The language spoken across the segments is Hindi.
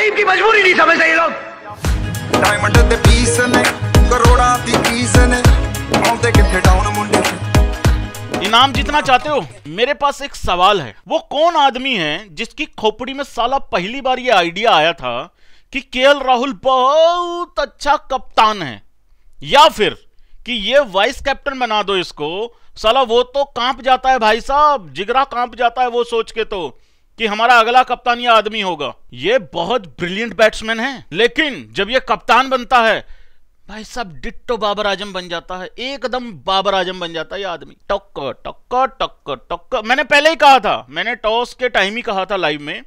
गरीब की मजबूरी नहीं समझते ये लोग डायमंड पीस ने करोड़ां दी फीस ने आਉਂਦੇ ਕਿੱਥੇ ਡਾਊਨ ਮੁੰਡੇ इनाम जीतना चाहते हो मेरे पास एक सवाल है वो कौन आदमी है जिसकी खोपड़ी में साला पहली बार ये आइडिया आया था कि के राहुल बहुत अच्छा कप्तान है या फिर कि ये वाइस कैप्टन बना दो इसको साला वो तो कांप जाता है भाई साहब जिगरा कांप जाता है वो सोच के तो कि हमारा अगला कप्तान यह आदमी होगा यह बहुत ब्रिलियंट बैट्समैन है लेकिन जब यह कप्तान बनता है भाई सब डिट्टो बाबर आजम बन जाता है एकदम बाबर आजम बन जाता है आदमी टक्कर टक्कर टक्कर टक्कर मैंने पहले ही कहा था मैंने टॉस के टाइम ही कहा था लाइव में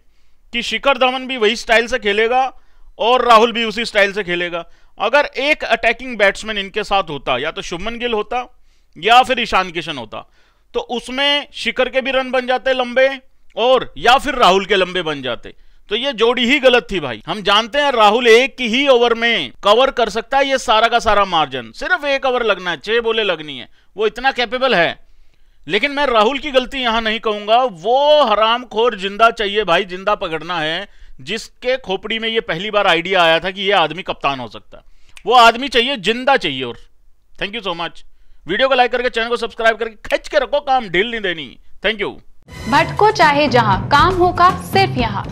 कि शिखर धवन भी वही स्टाइल से खेलेगा और राहुल भी उसी स्टाइल से खेलेगा अगर एक अटैकिंग बैट्समैन इनके साथ होता या तो शुभमन गिल होता या फिर ईशान किशन होता तो उसमें शिखर के भी रन बन जाते लंबे और या फिर राहुल के लंबे बन जाते तो ये जोड़ी ही गलत थी भाई हम जानते हैं राहुल एक की ही ओवर में कवर कर सकता है ये सारा का सारा मार्जिन सिर्फ एक ओवर लगना है छह बोले लगनी है वो इतना कैपेबल है लेकिन मैं राहुल की गलती यहां नहीं कहूंगा वो हराम खोर जिंदा चाहिए भाई जिंदा पकड़ना है जिसके खोपड़ी में ये पहली बार आइडिया आया था कि ये आदमी कप्तान हो सकता है वो आदमी चाहिए जिंदा चाहिए और thank you so much video को लाइक करके चैनल को सब्सक्राइब करके खच के रखो काम ढील नहीं देनी थैंक यू भटको चाहे जहाँ काम होगा सिर्फ यहाँ